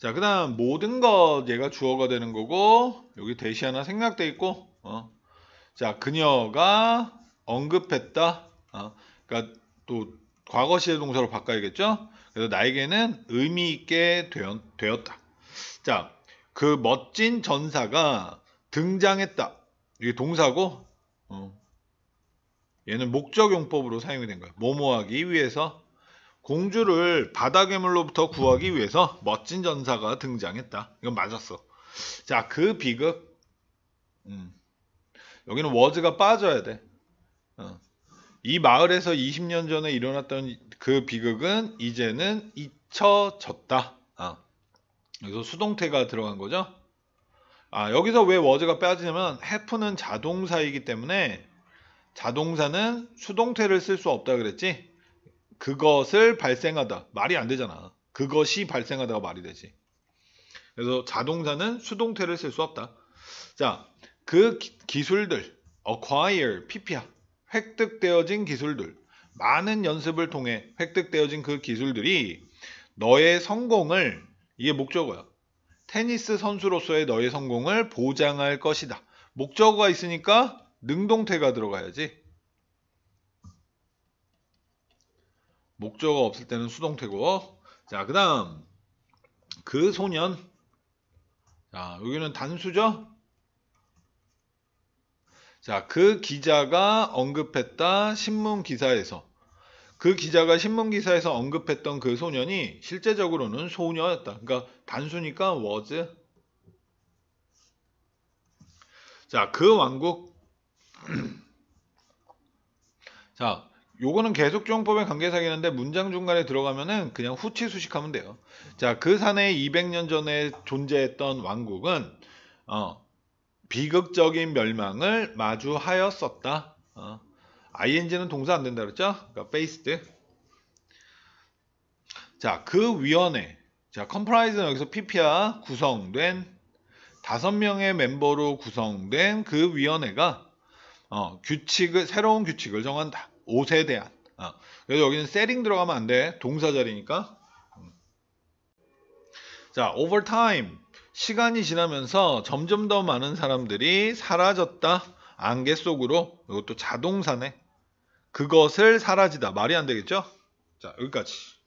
자, 그 다음 모든 것 얘가 주어가 되는 거고 여기 대시 하나 생략돼 있고 어. 자, 그녀가 언급했다. 어. 그러니까 또 과거 시제 동사로 바꿔야겠죠? 그래서 나에게는 의미 있게 되었, 되었다. 자, 그 멋진 전사가 등장했다. 이게 동사고 어. 얘는 목적용법으로 사용이 된 거야. 모모 하기 위해서 공주를 바다 괴물로부터 구하기 위해서 멋진 전사가 등장했다. 이건 맞았어. 자, 그 비극. 음. 여기는 워즈가 빠져야 돼. 어. 이 마을에서 20년 전에 일어났던 그 비극은 이제는 잊혀졌다. 아. 여기서 수동태가 들어간 거죠. 아, 여기서 왜 워즈가 빠지냐면 해프는 자동사이기 때문에 자동사는 수동태를 쓸 수 없다 그랬지? 그것을 발생하다. 말이 안 되잖아. 그것이 발생하다가 말이 되지. 그래서 자동차는 수동태를 쓸 수 없다. 자, 그 기, 술들 acquire, PPR, 획득되어진 기술들, 많은 연습을 통해 획득되어진 그 기술들이 너의 성공을, 이게 목적어야. 테니스 선수로서의 너의 성공을 보장할 것이다. 목적어가 있으니까 능동태가 들어가야지. 목적어 없을 때는 수동태고 자그 다음 그 소년 자 여기는 단수죠 자그 기자가 언급했다 신문 기사에서 그 기자가 신문 기사에서 언급했던 그 소년이 실제적으로는 소녀였다 그러니까 단수니까 was 자그 왕국 자 요거는 계속 조형법의 관계사이는데 문장 중간에 들어가면은 그냥 후치 수식하면 돼요. 자, 그 산에 200년 전에 존재했던 왕국은 어, 비극적인 멸망을 마주하였었다. 어, ing는 동사 안 된다 그랬죠? 그러니까 based. 자, 그 위원회. 자, 컴프라이즈는 여기서 PPR 구성된 5 명의 멤버로 구성된 그 위원회가 어, 규칙을 새로운 규칙을 정한다. 옷에 대한. 어, 그래서 여기는 세팅 들어가면 안 돼. 동사자리니까. 음. 자, over time 시간이 지나면서 점점 더 많은 사람들이 사라졌다. 안개 속으로 이것도 자동사네. 그것을 사라지다. 말이 안 되겠죠? 자, 여기까지.